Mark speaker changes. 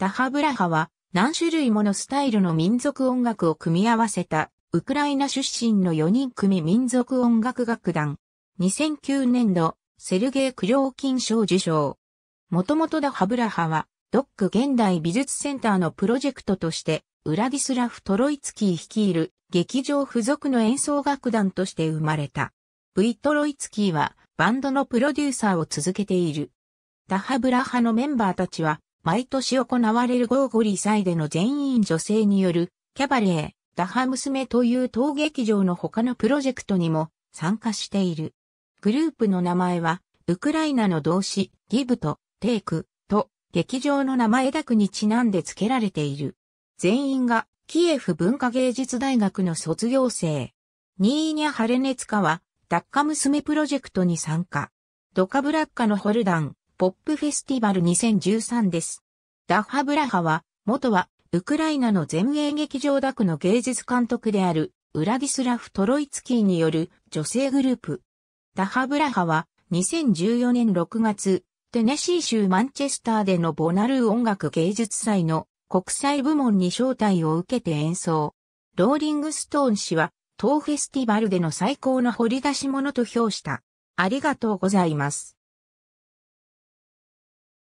Speaker 1: ダハブラハは何種類ものスタイルの民族音楽を組み合わせたウクライナ出身の4人組民族音楽楽団。2009年度、セルゲイ・クリョーキン賞受賞。もともとダハブラハは、ドック現代美術センターのプロジェクトとして、ウラディスラフ・トロイツキー率いる劇場付属の演奏楽団として生まれた。V トロイツキーはバンドのプロデューサーを続けている。ダハブラハのメンバーたちは毎年行われるゴーゴリ祭での全員女性によるキャバレー、ダハ娘という当劇場の他のプロジェクトにも参加している。グループの名前は、ウクライナの動詞、ギブと、テイク、と、劇場の名前だくにちなんで付けられている。全員が、キエフ文化芸術大学の卒業生。ニーニャ・ハレネツカは、ダッカ娘プロジェクトに参加。ドカブラッカのホルダン、ポップフェスティバル2013です。ダッハブラハは、元は、ウクライナの前衛劇場ダクの芸術監督である、ウラディスラフ・トロイツキーによる女性グループ。ダッハブラハは、2014年6月、テネシー州マンチェスターでのボナルー音楽芸術祭の国際部門に招待を受けて演奏。ローリングストーン氏は、当フェスティバルでの最高の掘り出し物と評した。ありがとう
Speaker 2: ございます。